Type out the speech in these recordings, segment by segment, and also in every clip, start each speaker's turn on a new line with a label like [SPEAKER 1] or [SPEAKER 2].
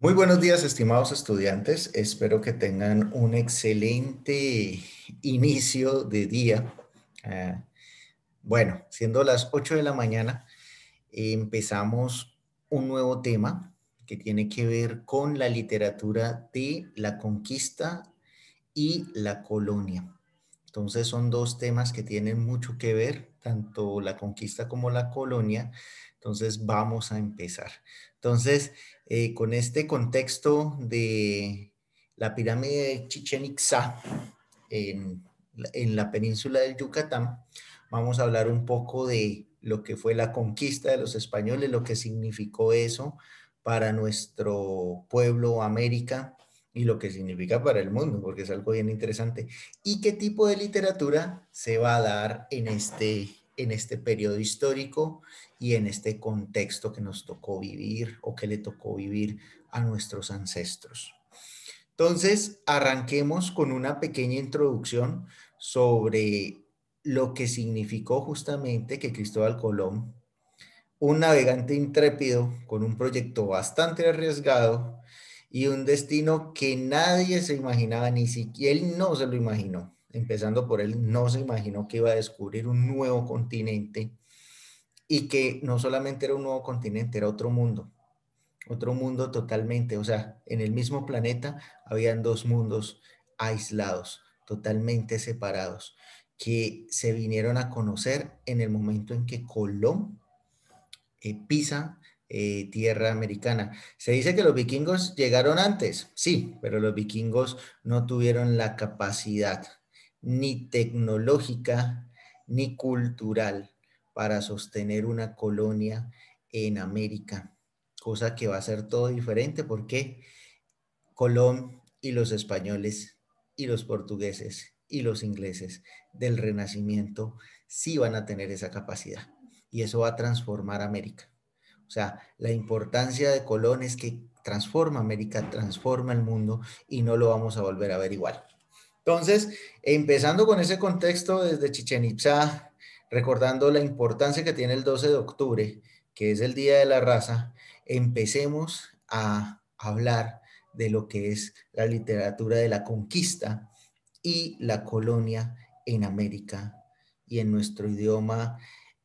[SPEAKER 1] Muy buenos días, estimados estudiantes. Espero que tengan un excelente inicio de día. Ah, bueno, siendo las 8 de la mañana, empezamos un nuevo tema que tiene que ver con la literatura de la conquista y la colonia. Entonces son dos temas que tienen mucho que ver, tanto la conquista como la colonia, entonces, vamos a empezar. Entonces, eh, con este contexto de la pirámide de Chichen Itza en, en la península del Yucatán, vamos a hablar un poco de lo que fue la conquista de los españoles, lo que significó eso para nuestro pueblo América y lo que significa para el mundo, porque es algo bien interesante. ¿Y qué tipo de literatura se va a dar en este en este periodo histórico y en este contexto que nos tocó vivir o que le tocó vivir a nuestros ancestros. Entonces, arranquemos con una pequeña introducción sobre lo que significó justamente que Cristóbal Colón, un navegante intrépido con un proyecto bastante arriesgado y un destino que nadie se imaginaba, ni siquiera él no se lo imaginó, empezando por él, no se imaginó que iba a descubrir un nuevo continente y que no solamente era un nuevo continente, era otro mundo, otro mundo totalmente, o sea, en el mismo planeta habían dos mundos aislados, totalmente separados, que se vinieron a conocer en el momento en que Colón eh, pisa eh, tierra americana. Se dice que los vikingos llegaron antes, sí, pero los vikingos no tuvieron la capacidad ni tecnológica, ni cultural para sostener una colonia en América, cosa que va a ser todo diferente porque Colón y los españoles y los portugueses y los ingleses del Renacimiento sí van a tener esa capacidad y eso va a transformar América. O sea, la importancia de Colón es que transforma América, transforma el mundo y no lo vamos a volver a ver igual. Entonces, empezando con ese contexto desde Chichen Itza, recordando la importancia que tiene el 12 de octubre, que es el Día de la Raza, empecemos a hablar de lo que es la literatura de la conquista y la colonia en América y en nuestro idioma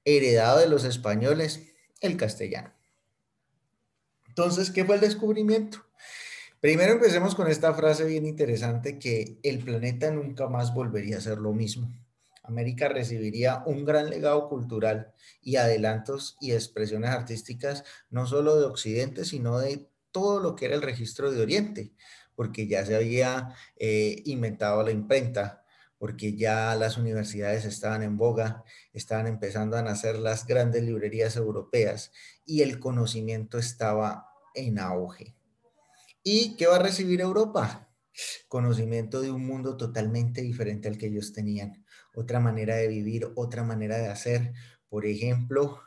[SPEAKER 1] heredado de los españoles, el castellano. Entonces, ¿qué fue el descubrimiento? Primero empecemos con esta frase bien interesante que el planeta nunca más volvería a ser lo mismo. América recibiría un gran legado cultural y adelantos y expresiones artísticas, no solo de Occidente, sino de todo lo que era el registro de Oriente, porque ya se había eh, inventado la imprenta, porque ya las universidades estaban en boga, estaban empezando a nacer las grandes librerías europeas y el conocimiento estaba en auge. ¿Y qué va a recibir Europa? Conocimiento de un mundo totalmente diferente al que ellos tenían, otra manera de vivir, otra manera de hacer. Por ejemplo,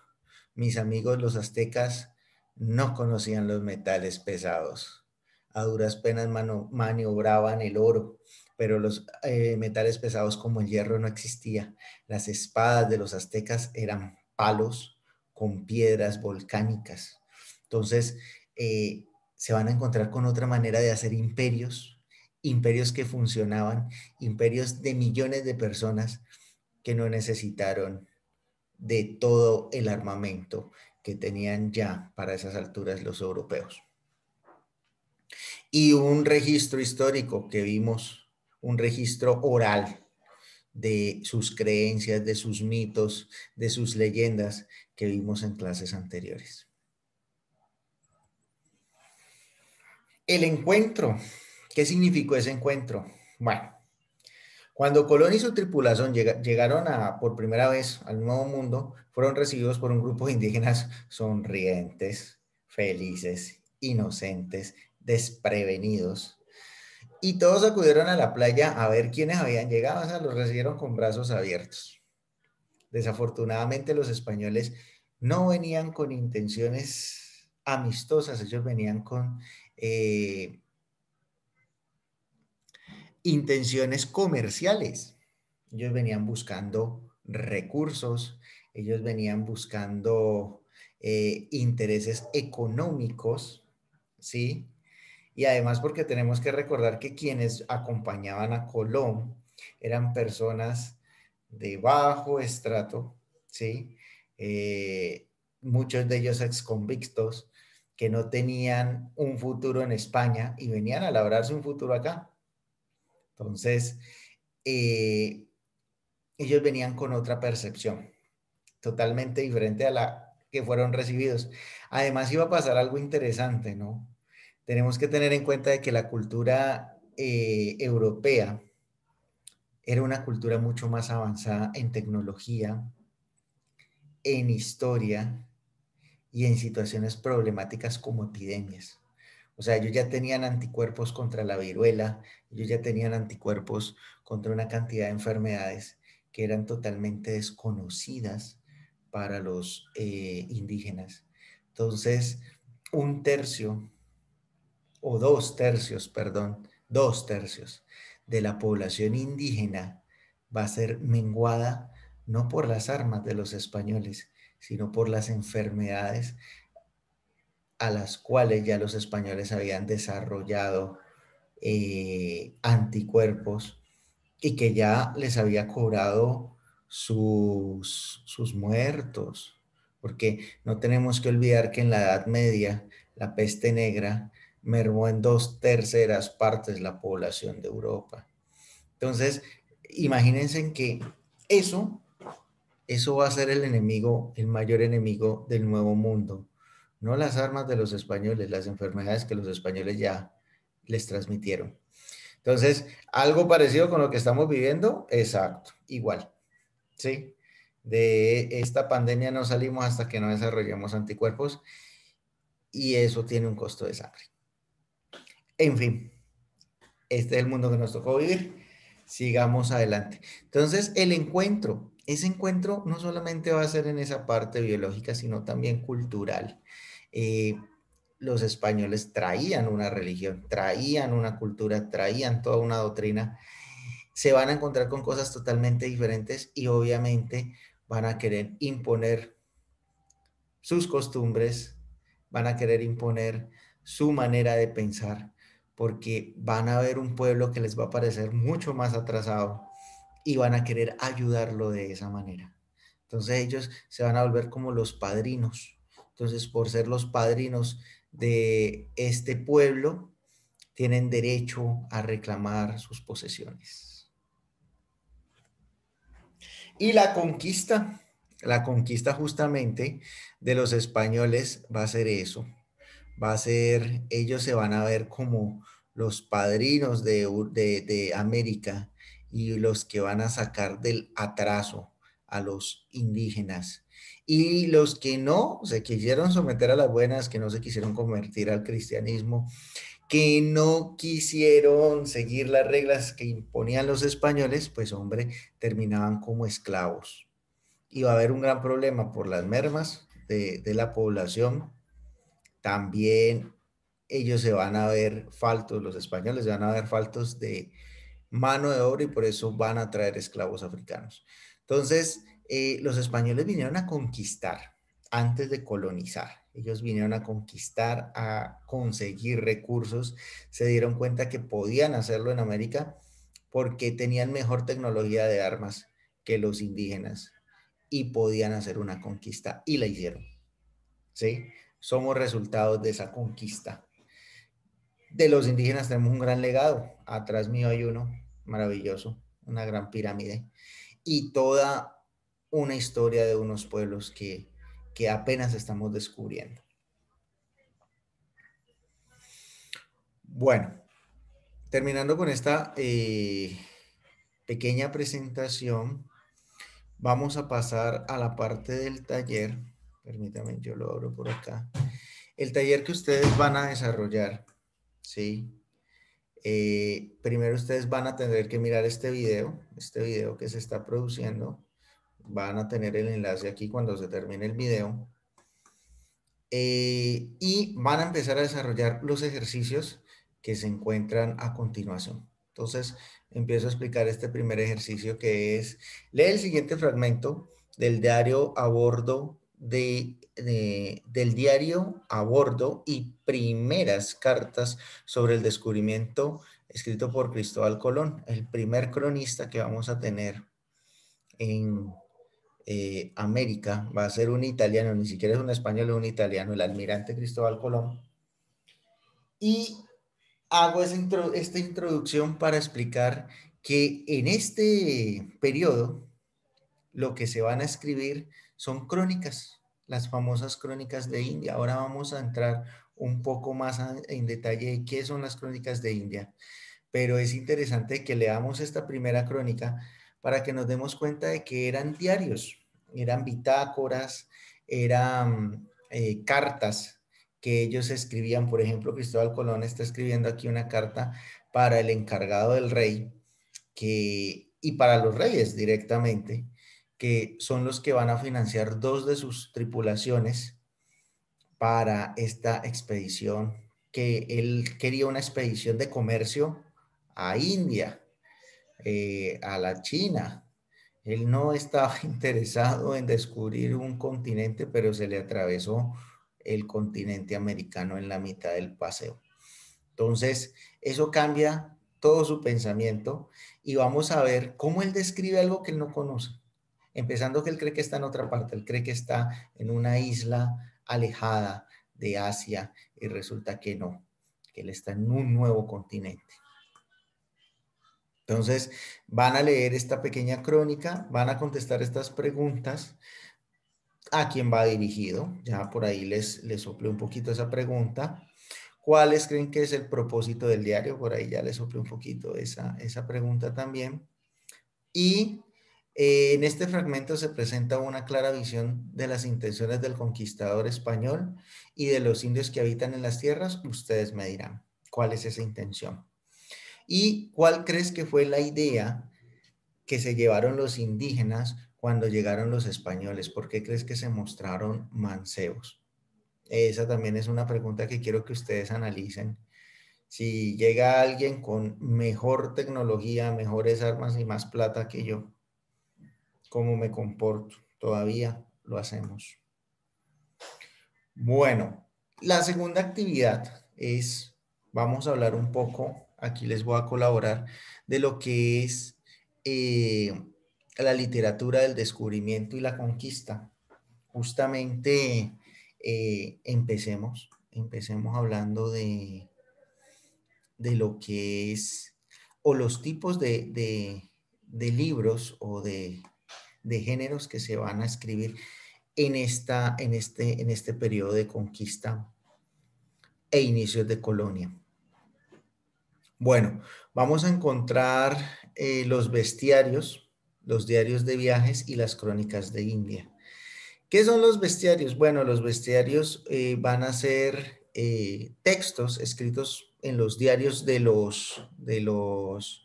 [SPEAKER 1] mis amigos los aztecas no conocían los metales pesados. A duras penas maniobraban el oro, pero los eh, metales pesados como el hierro no existía. Las espadas de los aztecas eran palos con piedras volcánicas. Entonces, eh, se van a encontrar con otra manera de hacer imperios, imperios que funcionaban, imperios de millones de personas que no necesitaron de todo el armamento que tenían ya para esas alturas los europeos. Y un registro histórico que vimos, un registro oral de sus creencias, de sus mitos, de sus leyendas que vimos en clases anteriores. El encuentro. ¿Qué significó ese encuentro? Bueno, cuando Colón y su tripulación llegaron por primera vez al Nuevo Mundo, fueron recibidos por un grupo de indígenas sonrientes, felices, inocentes, desprevenidos. Y todos acudieron a la playa a ver quiénes habían llegado, o sea, los recibieron con brazos abiertos. Desafortunadamente los españoles no venían con intenciones amistosas, ellos venían con eh, intenciones comerciales. Ellos venían buscando recursos, ellos venían buscando eh, intereses económicos, ¿sí? Y además porque tenemos que recordar que quienes acompañaban a Colón eran personas de bajo estrato, ¿sí? Eh, muchos de ellos exconvictos, que no tenían un futuro en España y venían a labrarse un futuro acá. Entonces, eh, ellos venían con otra percepción, totalmente diferente a la que fueron recibidos. Además, iba a pasar algo interesante, ¿no? Tenemos que tener en cuenta de que la cultura eh, europea era una cultura mucho más avanzada en tecnología, en historia, y en situaciones problemáticas como epidemias. O sea, ellos ya tenían anticuerpos contra la viruela, ellos ya tenían anticuerpos contra una cantidad de enfermedades que eran totalmente desconocidas para los eh, indígenas. Entonces, un tercio o dos tercios, perdón, dos tercios de la población indígena va a ser menguada no por las armas de los españoles, sino por las enfermedades a las cuales ya los españoles habían desarrollado eh, anticuerpos y que ya les había cobrado sus, sus muertos, porque no tenemos que olvidar que en la Edad Media la peste negra mermó en dos terceras partes la población de Europa. Entonces, imagínense que eso eso va a ser el enemigo, el mayor enemigo del nuevo mundo. No las armas de los españoles, las enfermedades que los españoles ya les transmitieron. Entonces, algo parecido con lo que estamos viviendo, exacto, igual. ¿Sí? De esta pandemia no salimos hasta que no desarrollemos anticuerpos y eso tiene un costo de sangre. En fin, este es el mundo que nos tocó vivir. Sigamos adelante. Entonces, el encuentro ese encuentro no solamente va a ser en esa parte biológica, sino también cultural. Eh, los españoles traían una religión, traían una cultura, traían toda una doctrina. Se van a encontrar con cosas totalmente diferentes y obviamente van a querer imponer sus costumbres, van a querer imponer su manera de pensar, porque van a ver un pueblo que les va a parecer mucho más atrasado, y van a querer ayudarlo de esa manera. Entonces ellos se van a volver como los padrinos. Entonces, por ser los padrinos de este pueblo, tienen derecho a reclamar sus posesiones. Y la conquista, la conquista justamente de los españoles va a ser eso. Va a ser, ellos se van a ver como los padrinos de, de, de América, y los que van a sacar del atraso a los indígenas. Y los que no se quisieron someter a las buenas, que no se quisieron convertir al cristianismo, que no quisieron seguir las reglas que imponían los españoles, pues hombre, terminaban como esclavos. Y va a haber un gran problema por las mermas de, la población. También ellos se van a ver faltos, los españoles se van a ver faltos de, mano de obra y por eso van a traer esclavos africanos. Entonces, eh, los españoles vinieron a conquistar antes de colonizar. Ellos vinieron a conquistar, a conseguir recursos, se dieron cuenta que podían hacerlo en América porque tenían mejor tecnología de armas que los indígenas y podían hacer una conquista y la hicieron. ¿Sí? Somos resultados de esa conquista. De los indígenas tenemos un gran legado. Atrás mío hay uno maravilloso, una gran pirámide y toda una historia de unos pueblos que, que apenas estamos descubriendo. Bueno, terminando con esta eh, pequeña presentación, vamos a pasar a la parte del taller. Permítame, yo lo abro por acá. El taller que ustedes van a desarrollar, ¿sí? Eh, primero ustedes van a tener que mirar este video, este video que se está produciendo. Van a tener el enlace aquí cuando se termine el video. Eh, y van a empezar a desarrollar los ejercicios que se encuentran a continuación. Entonces, empiezo a explicar este primer ejercicio que es, lee el siguiente fragmento del diario a bordo de, del diario a bordo y primeras cartas sobre el descubrimiento escrito por Cristóbal Colón, el primer cronista que vamos a tener en eh, América. Va a ser un italiano, ni siquiera es un español, es un italiano, el almirante Cristóbal Colón. Y hago esta introducción para explicar que en este periodo lo que se van a escribir son crónicas, las famosas crónicas de India. Ahora vamos a entrar un poco más en detalle de qué son las crónicas de India, pero es interesante que leamos esta primera crónica para que nos demos cuenta de que eran diarios, eran bitácoras, eran eh, cartas que ellos escribían. Por ejemplo, Cristóbal Colón está escribiendo aquí una carta para el encargado del rey y para los reyes directamente que son los que van a financiar dos de sus tripulaciones para esta expedición, que él quería una expedición de comercio a India, eh, a la China. Él no estaba interesado en descubrir un continente, pero se le atravesó el continente americano en la mitad del paseo. Entonces, eso cambia todo su pensamiento y vamos a ver cómo él describe algo que él no conoce empezando que él cree que está en otra parte, él cree que está en una isla alejada de Asia y resulta que no, que él está en un nuevo continente. Entonces, van a leer esta pequeña crónica, van a contestar estas preguntas. ¿A quién va dirigido? Ya por ahí les, les soplé un poquito esa pregunta. ¿Cuáles creen que es el propósito del diario? Por ahí ya les soplé un poquito esa, esa pregunta también. Y eh, en este fragmento se presenta una clara visión de las intenciones del conquistador español y de los indios que habitan en las tierras. Ustedes me dirán cuál es esa intención. ¿Y cuál crees que fue la idea que se llevaron los indígenas cuando llegaron los españoles? ¿Por qué crees que se mostraron mancebos? Esa también es una pregunta que quiero que ustedes analicen. Si llega alguien con mejor tecnología, mejores armas y más plata que yo, cómo me comporto. Todavía lo hacemos. Bueno, la segunda actividad es, vamos a hablar un poco, aquí les voy a colaborar, de lo que es eh, la literatura del descubrimiento y la conquista. Justamente eh, empecemos, empecemos hablando de, de lo que es, o los tipos de libros o de de géneros que se van a escribir en, esta, en, este, en este periodo de conquista e inicios de colonia. Bueno, vamos a encontrar eh, los bestiarios, los diarios de viajes y las crónicas de India. ¿Qué son los bestiarios? Bueno, los bestiarios eh, van a ser eh, textos escritos en los diarios de los, de los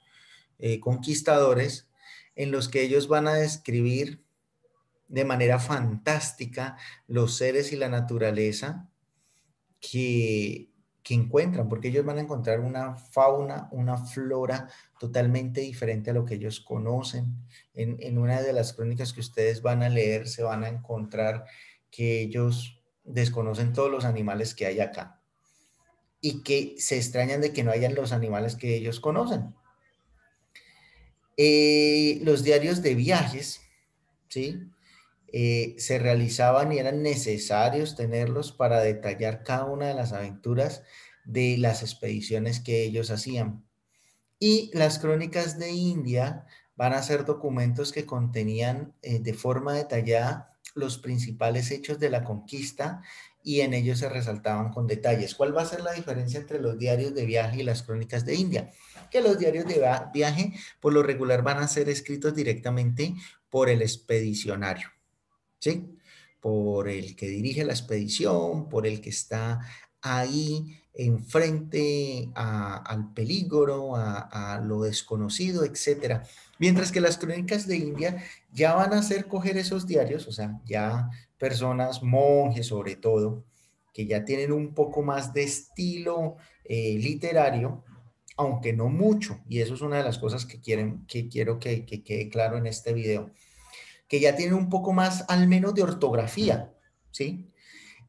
[SPEAKER 1] conquistadores en los que ellos van a describir de manera fantástica los seres y la naturaleza que, encuentran, porque ellos van a encontrar una fauna, una flora totalmente diferente a lo que ellos conocen. en, una de las crónicas que ustedes van a leer se van a encontrar que ellos desconocen todos los animales que hay acá y que se extrañan de que no hayan los animales que ellos conocen. Eh, los diarios de viajes, ¿sí? Eh, se realizaban y eran necesarios tenerlos para detallar cada una de las aventuras de las expediciones que ellos hacían. Y las crónicas de India van a ser documentos que contenían eh, de forma detallada los principales hechos de la conquista y en ellos se resaltaban con detalles. ¿Cuál va a ser la diferencia entre los diarios de viaje y las crónicas de India? Que los diarios de viaje por lo regular van a ser escritos directamente por el expedicionario, ¿sí? Por el que dirige la expedición, por el que está ahí enfrente al peligro, a, a, lo desconocido, etc. Mientras que las crónicas de India ya van a hacer coger esos diarios, o sea, ya personas, monjes sobre todo, que ya tienen un poco más de estilo eh, literario, aunque no mucho, y eso es una de las cosas que, quieren, que quiero que, quede claro en este video, que ya tienen un poco más, al menos de ortografía, ¿sí?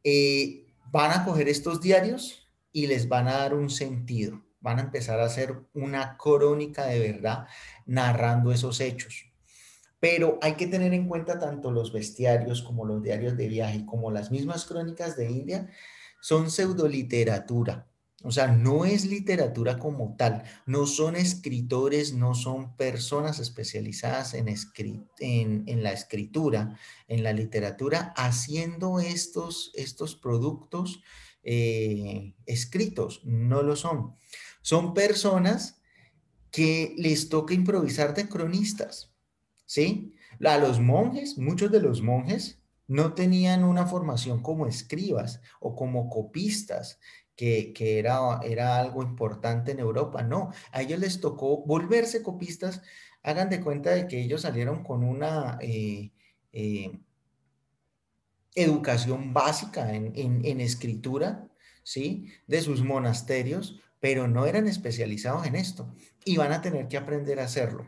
[SPEAKER 1] Eh, van a coger estos diarios y les van a dar un sentido, van a empezar a hacer una crónica de verdad narrando esos hechos pero hay que tener en cuenta tanto los bestiarios como los diarios de viaje, como las mismas crónicas de India, son pseudoliteratura. O sea, no es literatura como tal, no son escritores, no son personas especializadas en, en la escritura, en la literatura, haciendo estos, estos productos eh, escritos, no lo son. Son personas que les toca improvisar de cronistas ¿sí? A los monjes, muchos de los monjes no tenían una formación como escribas o como copistas, que, era, era algo importante en Europa. No, a ellos les tocó volverse copistas. Hagan de cuenta de que ellos salieron con una eh, eh, educación básica en, escritura, ¿sí? De sus monasterios, pero no eran especializados en esto y van a tener que aprender a hacerlo.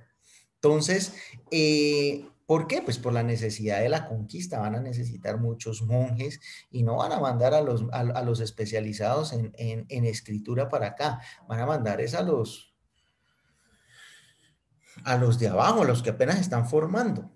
[SPEAKER 1] Entonces, eh, ¿Por qué? Pues por la necesidad de la conquista. Van a necesitar muchos monjes y no van a mandar a los, a, los especializados en, escritura para acá. Van a mandar es a los, a los de abajo, los que apenas están formando.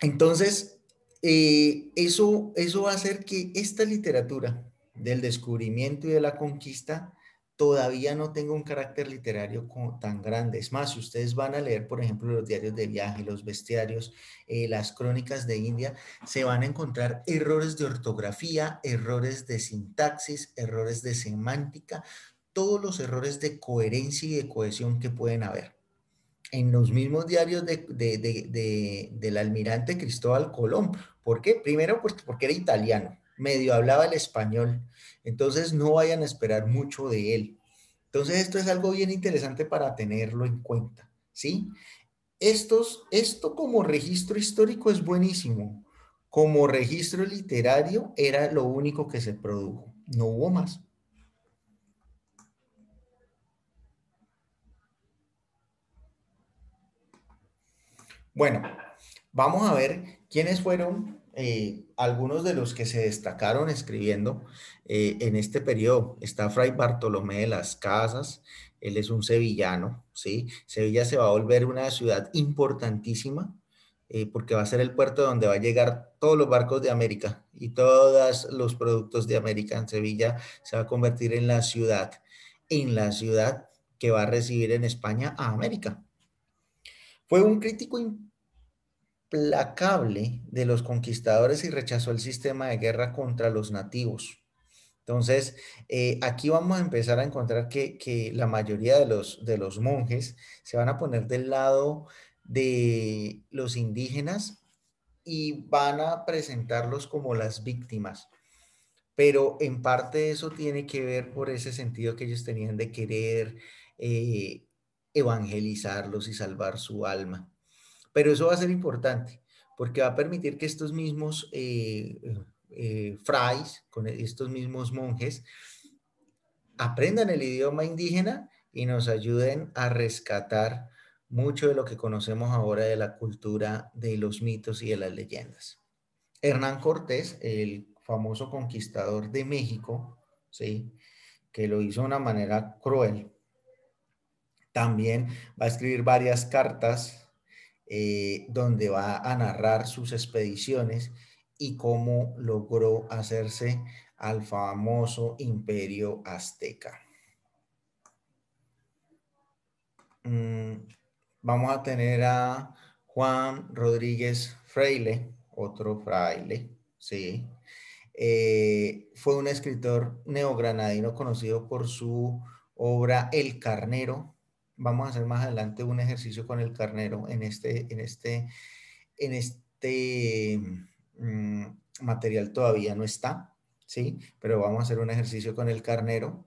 [SPEAKER 1] Entonces, eh, eso, eso va a hacer que esta literatura del descubrimiento y de la conquista todavía no tengo un carácter literario tan grande. Es más, si ustedes van a leer, por ejemplo, los diarios de viaje, los bestiarios, eh, las crónicas de India, se van a encontrar errores de ortografía, errores de sintaxis, errores de semántica, todos los errores de coherencia y de cohesión que pueden haber. En los mismos diarios del almirante Cristóbal Colón. ¿Por qué? Primero, pues, porque era italiano medio hablaba el español. Entonces no vayan a esperar mucho de él. Entonces esto es algo bien interesante para tenerlo en cuenta, ¿sí? Estos, esto como registro histórico es buenísimo. Como registro literario era lo único que se produjo. No hubo más. Bueno, vamos a ver quiénes fueron eh, algunos de los que se destacaron escribiendo eh, en este periodo. Está Fray Bartolomé de las Casas, él es un sevillano, ¿sí? Sevilla se va a volver una ciudad importantísima eh, porque va a ser el puerto donde va a llegar todos los barcos de América y todos los productos de América en Sevilla se va a convertir en la ciudad, en la ciudad que va a recibir en España a América. Fue un crítico importante placable de los conquistadores y rechazó el sistema de guerra contra los nativos. Entonces, eh, aquí vamos a empezar a encontrar que, la mayoría de los, monjes se van a poner del lado de los indígenas y van a presentarlos como las víctimas. Pero en parte eso tiene que ver por ese sentido que ellos tenían de querer eh, evangelizarlos y salvar su alma. Pero eso va a ser importante porque va a permitir que estos mismos eh, eh con estos mismos monjes, aprendan el idioma indígena y nos ayuden a rescatar mucho de lo que conocemos ahora de la cultura, de los mitos y de las leyendas. Hernán Cortés, el famoso conquistador de México, ¿sí? que lo hizo de una manera cruel, también va a escribir varias cartas eh, donde va a narrar sus expediciones y cómo logró hacerse al famoso imperio azteca. Mm, vamos a tener a Juan Rodríguez Freile, otro fraile, sí. Eh, fue un escritor neogranadino conocido por su obra El Carnero, vamos a hacer más adelante un ejercicio con el carnero en este, en este, en este mm, material todavía no está, ¿sí? Pero vamos a hacer un ejercicio con el carnero.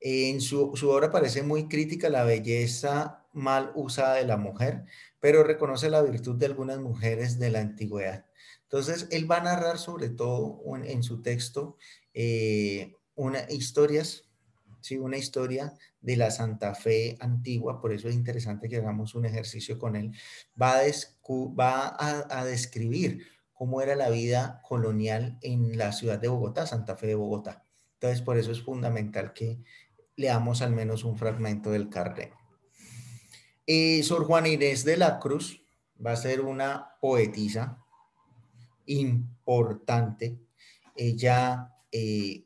[SPEAKER 1] En su, obra parece muy crítica la belleza mal usada de la mujer, pero reconoce la virtud de algunas mujeres de la antigüedad. Entonces, él va a narrar sobre todo en, su texto eh, una, historias ¿sí? una historia de la Santa Fe antigua, por eso es interesante que hagamos un ejercicio con él, va a, describir cómo era la vida colonial en la ciudad de Bogotá, Santa Fe de Bogotá. Entonces, por eso es fundamental que leamos al menos un fragmento del carnet. Eh, Sor Juan Inés de la Cruz va a ser una poetisa importante. Ella eh,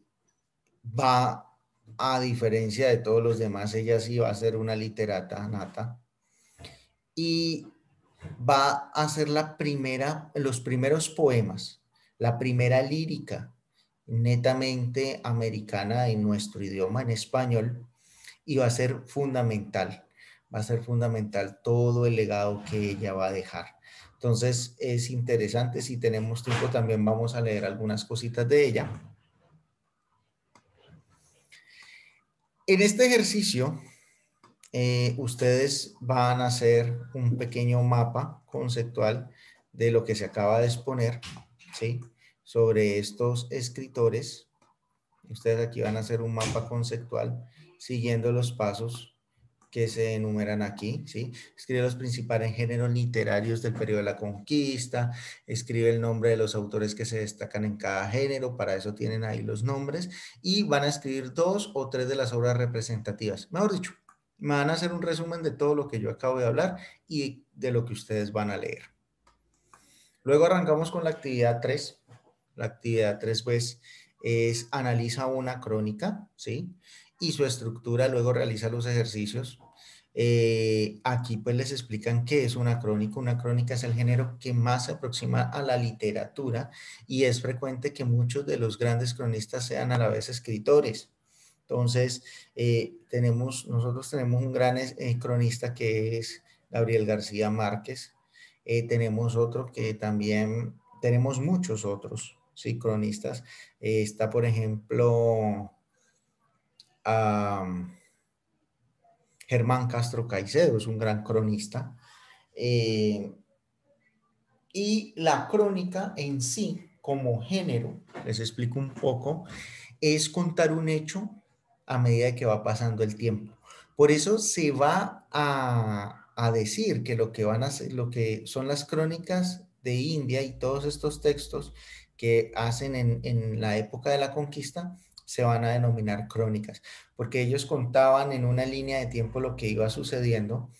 [SPEAKER 1] va a diferencia de todos los demás, ella sí va a ser una literata nata y va a ser la primera, los primeros poemas, la primera lírica netamente americana en nuestro idioma, en español, y va a ser fundamental, va a ser fundamental todo el legado que ella va a dejar. Entonces es interesante, si tenemos tiempo también vamos a leer algunas cositas de ella. En este ejercicio, eh, ustedes van a hacer un pequeño mapa conceptual de lo que se acaba de exponer, ¿sí? Sobre estos escritores. Ustedes aquí van a hacer un mapa conceptual siguiendo los pasos que se enumeran aquí, ¿sí? Escribe los principales géneros literarios del periodo de la conquista, escribe el nombre de los autores que se destacan en cada género, para eso tienen ahí los nombres, y van a escribir dos o tres de las obras representativas. Mejor dicho, me van a hacer un resumen de todo lo que yo acabo de hablar y de lo que ustedes van a leer. Luego arrancamos con la actividad 3. La actividad 3, pues, es analiza una crónica, ¿sí? Y su estructura, luego realiza los ejercicios, eh, aquí pues les explican qué es una crónica. Una crónica es el género que más se aproxima a la literatura y es frecuente que muchos de los grandes cronistas sean a la vez escritores. Entonces, eh, tenemos, nosotros tenemos un gran eh, cronista que es Gabriel García Márquez. tenemos otro que también, tenemos muchos otros, sí, cronistas. está, por ejemplo, Germán Castro Caicedo, es un gran cronista. Eh, y la crónica en sí, como género, les explico un poco, es contar un hecho a medida que va pasando el tiempo. Por eso se va a, decir que lo que van a hacer, lo que son las crónicas de India y todos estos textos que hacen en la época de la conquista se van a denominar crónicas, porque ellos contaban en una línea de tiempo lo que iba sucediendo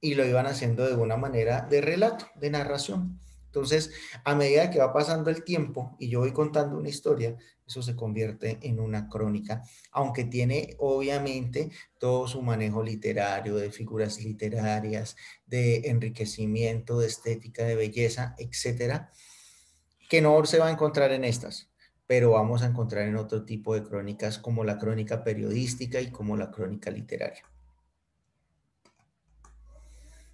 [SPEAKER 1] y lo iban haciendo de una manera de relato, de narración. Entonces, a medida que va pasando el tiempo y yo voy contando una historia, eso se convierte en una crónica, aunque tiene obviamente todo su manejo literario, de figuras literarias, de enriquecimiento, de estética, de belleza, etcétera, que no se va a encontrar en estas pero vamos a encontrar en otro tipo de crónicas como la crónica periodística y como la crónica literaria.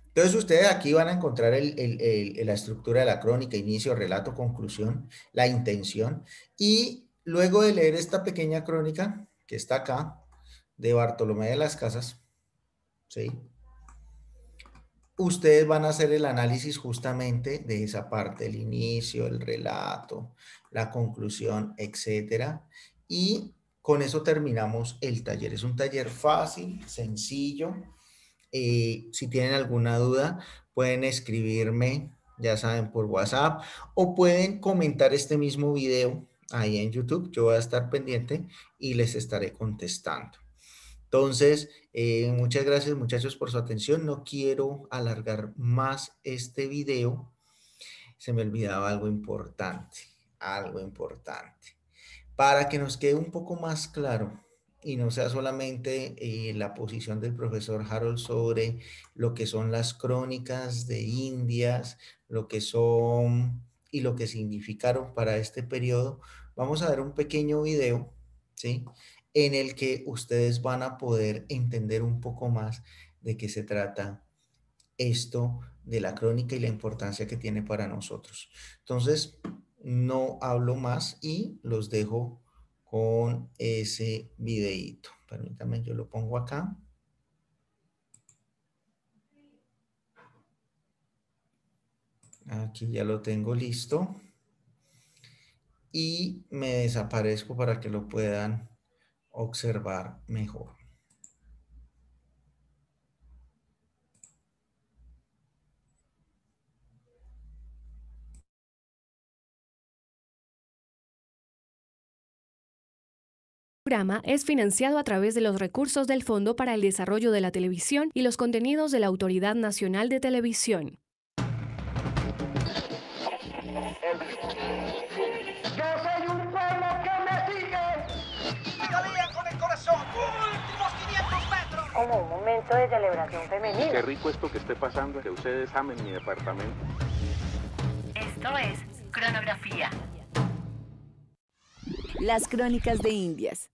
[SPEAKER 1] Entonces ustedes aquí van a encontrar la estructura de la crónica, inicio, relato, conclusión, la intención. Y luego de leer esta pequeña crónica que está acá, de Bartolomé de las Casas, ¿sí? ustedes van a hacer el análisis justamente de esa parte, el inicio, el relato, la conclusión, etcétera. Y con eso terminamos el taller. Es un taller fácil, sencillo. Eh, si tienen alguna duda, pueden escribirme, ya saben, por WhatsApp o pueden comentar este mismo video ahí en YouTube. Yo voy a estar pendiente y les estaré contestando. Entonces, eh, muchas gracias muchachos por su atención. No quiero alargar más este video. Se me olvidaba algo importante, algo importante. Para que nos quede un poco más claro y no sea solamente eh, la posición del profesor Harold sobre lo que son las crónicas de Indias, lo que son y lo que significaron para este periodo, vamos a ver un pequeño video, ¿sí? en el que ustedes van a poder entender un poco más de qué se trata esto de la crónica y la importancia que tiene para nosotros. Entonces, no hablo más y los dejo con ese videito Permítanme, yo lo pongo acá. Aquí ya lo tengo listo. Y me desaparezco para que lo puedan observar mejor.
[SPEAKER 2] El programa es financiado a través de los recursos del Fondo para el Desarrollo de la Televisión y los contenidos de la Autoridad Nacional de Televisión. como un momento de celebración femenina. Qué
[SPEAKER 1] rico esto que esté pasando, que ustedes amen mi departamento.
[SPEAKER 2] Esto es Cronografía. Las Crónicas de Indias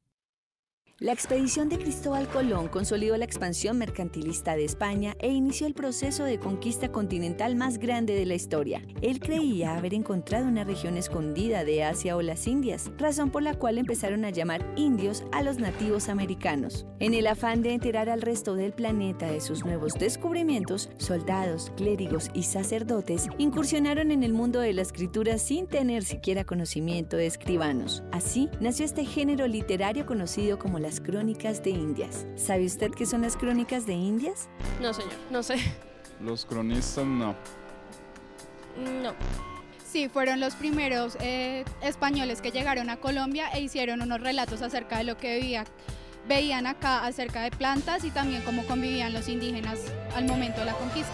[SPEAKER 2] la expedición de Cristóbal Colón consolidó la expansión mercantilista de España e inició el proceso de conquista continental más grande de la historia. Él creía haber encontrado una región escondida de Asia o las Indias, razón por la cual empezaron a llamar indios a los nativos americanos. En el afán de enterar al resto del planeta de sus nuevos descubrimientos, soldados, clérigos y sacerdotes incursionaron en el mundo de la escritura sin tener siquiera conocimiento de escribanos. Así nació este género literario conocido como las crónicas de Indias. ¿Sabe usted qué son las crónicas de Indias?
[SPEAKER 3] No, señor, no sé. Los cronistas no.
[SPEAKER 2] No. Sí, fueron los primeros eh, españoles que llegaron a Colombia e hicieron unos relatos acerca de lo que veían acá acerca de plantas y también cómo convivían los indígenas al momento de la conquista.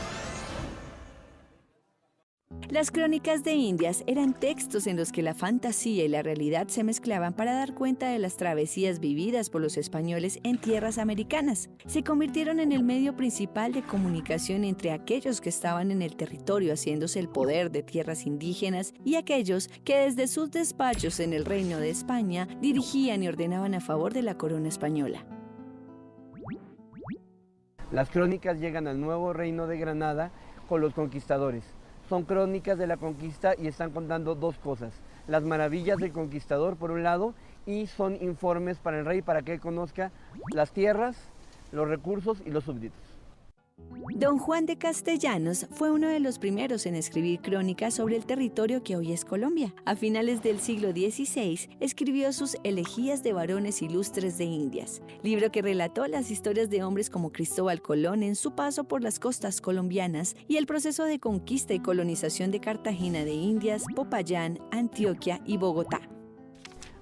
[SPEAKER 2] Las crónicas de Indias eran textos en los que la fantasía y la realidad se mezclaban para dar cuenta de las travesías vividas por los españoles en tierras americanas. Se convirtieron en el medio principal de comunicación entre aquellos que estaban en el territorio haciéndose el poder de tierras indígenas y aquellos que desde sus despachos en el Reino de España dirigían y ordenaban a favor de la corona española.
[SPEAKER 3] Las crónicas llegan al nuevo Reino de Granada con los conquistadores son crónicas de la conquista y están contando dos cosas. Las maravillas del conquistador, por un lado, y son informes para el rey para que él conozca las tierras, los recursos y los súbditos.
[SPEAKER 2] Don Juan de Castellanos fue uno de los primeros en escribir crónicas sobre el territorio que hoy es Colombia. A finales del siglo XVI escribió sus Elegías de varones ilustres de Indias, libro que relató las historias de hombres como Cristóbal Colón en su paso por las costas colombianas y el proceso de conquista y colonización de Cartagena de Indias, Popayán, Antioquia y Bogotá.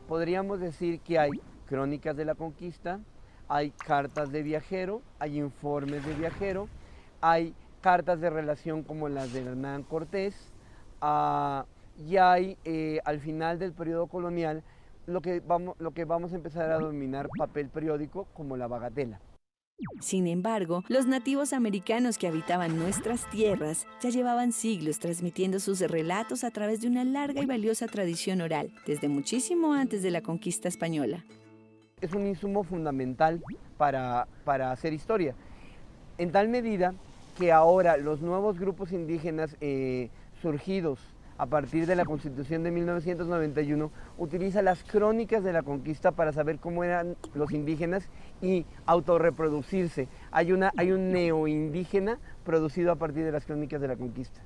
[SPEAKER 3] Podríamos decir que hay crónicas de la conquista, hay cartas de viajero, hay informes de viajero, hay cartas de relación como las de Hernán Cortés ah, y hay eh, al final del periodo colonial lo que, vamos, lo que vamos a empezar a dominar papel periódico como la
[SPEAKER 2] bagatela. Sin embargo, los nativos americanos que habitaban nuestras tierras ya llevaban siglos transmitiendo sus relatos a través de una larga y valiosa tradición oral, desde muchísimo antes de la conquista española. Es un insumo fundamental
[SPEAKER 3] para, para hacer historia. En tal medida que ahora los nuevos grupos indígenas eh, surgidos a partir de la Constitución de 1991 utiliza las crónicas de la conquista para saber cómo eran los indígenas y autorreproducirse. Hay, hay un neoindígena producido a partir de las crónicas de la conquista.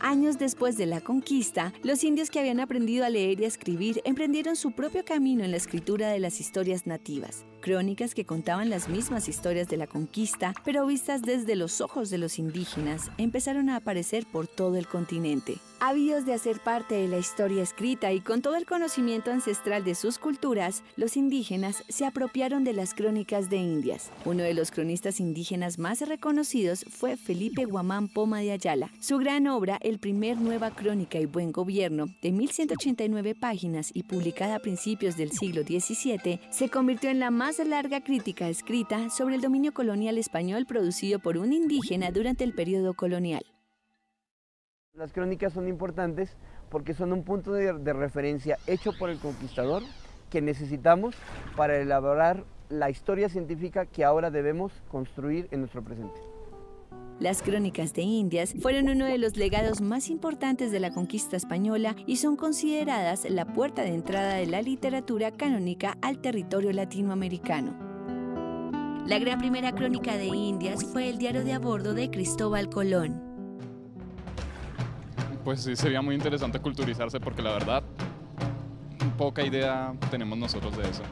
[SPEAKER 2] Años después de la conquista, los indios que habían aprendido a leer y a escribir emprendieron su propio camino en la escritura de las historias nativas crónicas que contaban las mismas historias de la conquista, pero vistas desde los ojos de los indígenas, empezaron a aparecer por todo el continente. Habidos de hacer parte de la historia escrita y con todo el conocimiento ancestral de sus culturas, los indígenas se apropiaron de las crónicas de Indias. Uno de los cronistas indígenas más reconocidos fue Felipe Guamán Poma de Ayala. Su gran obra, El primer Nueva Crónica y Buen Gobierno, de 1189 páginas y publicada a principios del siglo XVII, se convirtió en la más más larga crítica escrita sobre el dominio colonial español producido por un indígena durante el periodo colonial.
[SPEAKER 3] Las crónicas son importantes porque son un punto de referencia hecho por el conquistador que necesitamos para elaborar la historia científica que ahora debemos construir en nuestro presente.
[SPEAKER 2] Las crónicas de Indias fueron uno de los legados más importantes de la conquista española y son consideradas la puerta de entrada de la literatura canónica al territorio latinoamericano. La gran primera crónica de Indias fue el diario de a bordo de Cristóbal Colón.
[SPEAKER 3] Pues sí, sería muy interesante culturizarse porque la verdad, poca idea tenemos nosotros de eso.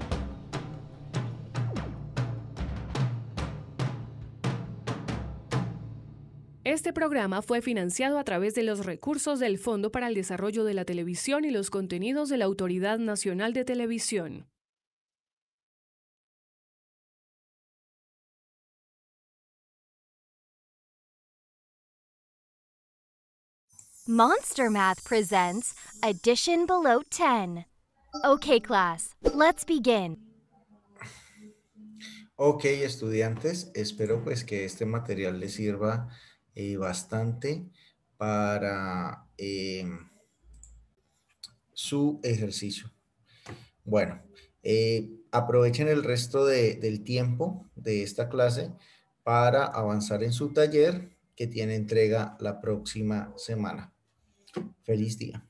[SPEAKER 2] Este programa fue financiado a través de los recursos del Fondo para el Desarrollo de la Televisión y los contenidos de la Autoridad Nacional de Televisión. Monster Math presents Addition Below 10. Okay, class, let's begin.
[SPEAKER 1] Ok, estudiantes, espero pues que este material les sirva eh, bastante para eh, su ejercicio. Bueno, eh, aprovechen el resto de, del tiempo de esta clase para avanzar en su taller que tiene entrega la próxima semana. Feliz día.